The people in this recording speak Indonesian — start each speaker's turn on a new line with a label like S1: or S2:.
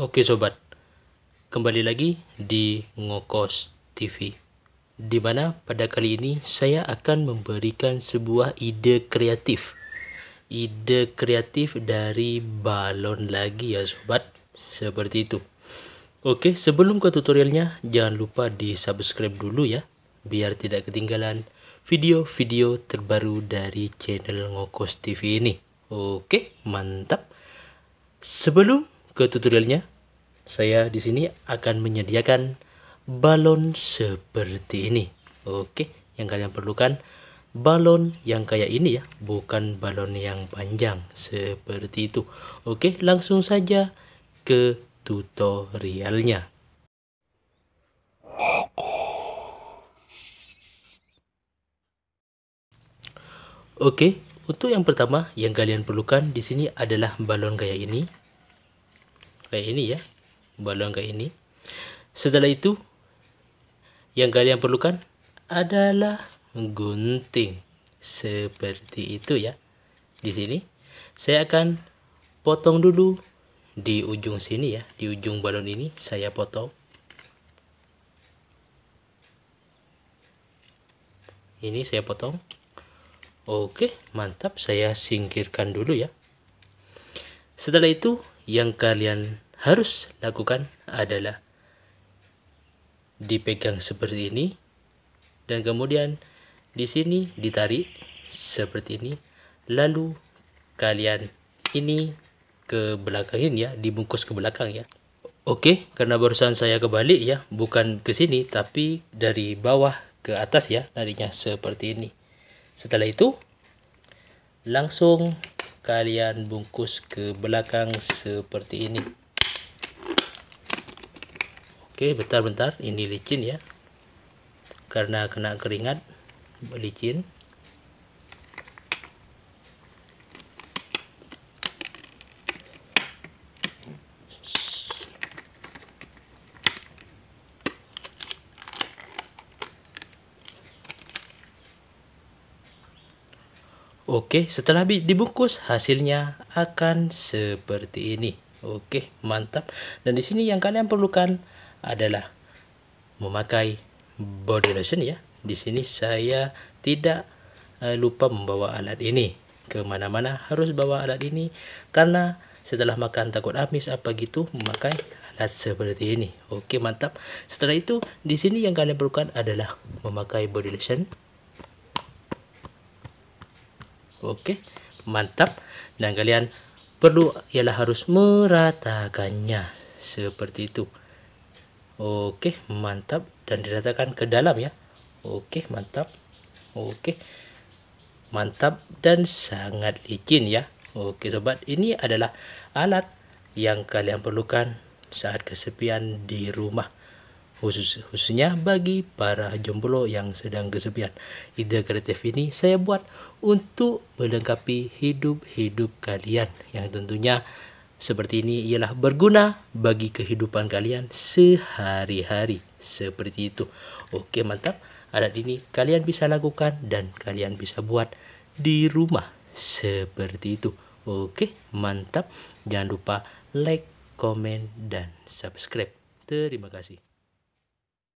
S1: Oke sobat, kembali lagi di Ngokos TV. Di mana pada kali ini saya akan memberikan sebuah ide kreatif. Ide kreatif dari balon lagi ya sobat, seperti itu. Oke, sebelum ke tutorialnya, jangan lupa di subscribe dulu ya, biar tidak ketinggalan video-video terbaru dari channel Ngokos TV ini. Oke, mantap. Sebelum ke tutorialnya, saya di sini akan menyediakan balon seperti ini. Oke, yang kalian perlukan balon yang kayak ini ya, bukan balon yang panjang seperti itu. Oke, langsung saja ke tutorialnya. Oke, untuk yang pertama yang kalian perlukan di sini adalah balon kayak ini. Kayak ini ya, berlangganan ini. Setelah itu, yang kalian perlukan adalah gunting seperti itu ya. Di sini saya akan potong dulu di ujung sini ya, di ujung balon ini saya potong. Ini saya potong. Oke, mantap. Saya singkirkan dulu ya. Setelah itu, yang kalian harus lakukan adalah dipegang seperti ini dan kemudian di sini ditarik seperti ini lalu kalian ini ke belakang ini ya dibungkus ke belakang ya Oke, karena barusan saya kebalik ya, bukan ke sini tapi dari bawah ke atas ya, larinya seperti ini. Setelah itu langsung kalian bungkus ke belakang seperti ini. Oke, bentar-bentar, ini licin ya. Karena kena keringat, licin. Oke, setelah dibungkus hasilnya akan seperti ini. Oke, mantap. Dan di sini yang kalian perlukan adalah memakai body lotion ya. Di sini saya tidak uh, lupa membawa alat ini kemana-mana harus bawa alat ini karena setelah makan takut amis apa gitu memakai alat seperti ini. Oke mantap. Setelah itu di sini yang kalian perlukan adalah memakai body lotion. Oke mantap. Dan kalian perlu ialah harus meratakannya seperti itu Oke, mantap dan diratakan ke dalam ya. Oke, mantap. Oke. Mantap dan sangat licin ya. Oke, sobat, ini adalah alat yang kalian perlukan saat kesepian di rumah. Khusus khususnya bagi para jomblo yang sedang kesepian. Ide kreatif ini saya buat untuk melengkapi hidup-hidup kalian yang tentunya seperti ini ialah berguna bagi kehidupan kalian sehari-hari. Seperti itu. Oke, mantap. Alat ini kalian bisa lakukan dan kalian bisa buat di rumah. Seperti itu. Oke, mantap. Jangan lupa like, comment dan subscribe. Terima kasih.